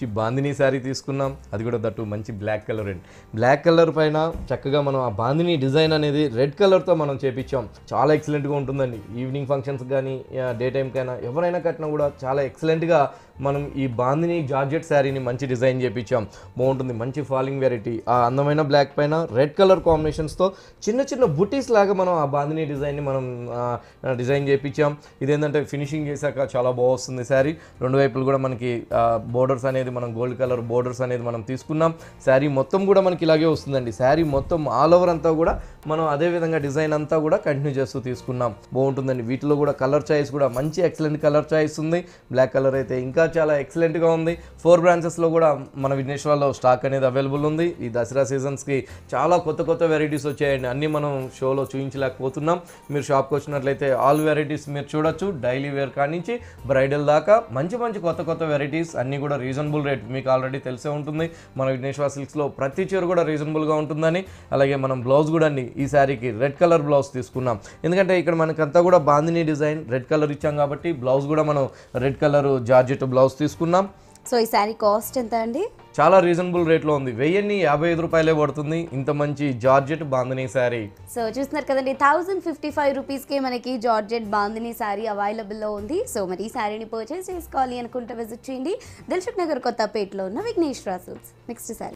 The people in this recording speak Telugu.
మంచి బాందినీ శారీ తీసుకున్నాం అది కూడా దట్టు మంచి బ్లాక్ కలర్ అండి బ్లాక్ కలర్ పైన చక్కగా మనం ఆ బాందినీ డిజైన్ అనేది రెడ్ కలర్తో మనం చేపించాం చాలా ఎక్సలెంట్గా ఉంటుందండి ఈవినింగ్ ఫంక్షన్స్ కానీ డే టైంకైనా ఎవరైనా కట్టినా కూడా చాలా ఎక్సలెంట్గా మనం ఈ బాందిని జార్జెట్ శారీని మంచి డిజైన్ చేపించాం బాగుంటుంది మంచి ఫాలింగ్ వెరైటీ ఆ అందమైన బ్లాక్ పైన రెడ్ కలర్ కాంబినేషన్స్తో చిన్న చిన్న బుటీస్ లాగా మనం ఆ బాందిని డిజైన్ని మనం డిజైన్ చేపించాం ఇదేంటంటే ఫినిషింగ్ చేశాక చాలా బాగా వస్తుంది శారీ రెండు వైపులు కూడా మనకి బోర్డర్స్ అనేది అనేది మనం గోల్డ్ కలర్ బోర్డర్స్ అనేది మనం తీసుకున్నాం శారీ మొత్తం కూడా మనకి ఇలాగే వస్తుందండి శారీ మొత్తం ఆల్ ఓవర్ అంతా కూడా మనం అదే విధంగా డిజైన్ అంతా కూడా కంటిన్యూ చేస్తూ తీసుకున్నాం బాగుంటుందండి వీటిలో కూడా కలర్ చాయిస్ కూడా మంచి ఎక్సలెంట్ కలర్ చాయిస్ ఉంది బ్లాక్ కలర్ అయితే ఇంకా చాలా ఎక్సలెంట్గా ఉంది ఫోర్ బ్రాంచెస్లో కూడా మన విఘ్నేశ్వరలో స్టాక్ అనేది అవైలబుల్ ఉంది ఈ దసరా సీజన్స్కి చాలా కొత్త కొత్త వెరైటీస్ వచ్చాయండి అన్నీ మనం షోలో చూపించలేకపోతున్నాం మీరు షాప్కి వచ్చినట్లయితే ఆల్ వెరైటీస్ మీరు చూడొచ్చు డైలీ వేర్ కానించి బ్రైడల్ దాకా మంచి మంచి కొత్త కొత్త వెరైటీస్ అన్నీ కూడా రీజనబుల్ రేట్ మీకు ఆల్రెడీ తెలిసే ఉంటుంది మన విఘ్నేశ్వర సిల్క్స్లో ప్రతి చీర కూడా రీజనబుల్గా ఉంటుందని అలాగే మనం బ్లౌజ్ కూడా అండి ఈ శారీకి రెడ్ కలర్ బ్లౌజ్ తీసుకున్నాం ఎందుకంటే ఇక్కడ మనకంతా కూడా బాందిని డిజైన్ రెడ్ కలర్ ఇచ్చాం కాబట్టి బ్లౌజ్ కూడా మనం రెడ్ కలర్ జార్జెట్ బ్లౌజ్ తీసుకున్నాం సో ఈ శారీ కాస్ట్ ఎంత అండి చాలా రీజనబుల్ రేట్లో ఉంది వెయ్యి యాభై ఐదు రూపాయలే పడుతుంది ఇంత మంచి జార్జెట్ బాందినీ శారీ సో చూస్తున్నారు కదండి థౌసండ్ ఫిఫ్టీ ఫైవ్ రూపీస్ కి మనకి జార్జెట్ బాందినీ శారీ అవైలబుల్ లో ఉంది సో మరి ఈ శారీని పర్చేస్ చేసుకోవాలి అనుకుంటే విజిట్ చేయండి దిల్షుక్ నగర్ కొత్తపేటలో ఉన్న విఘ్నేష్ రాసుల్స్ నెక్స్ట్ శారీ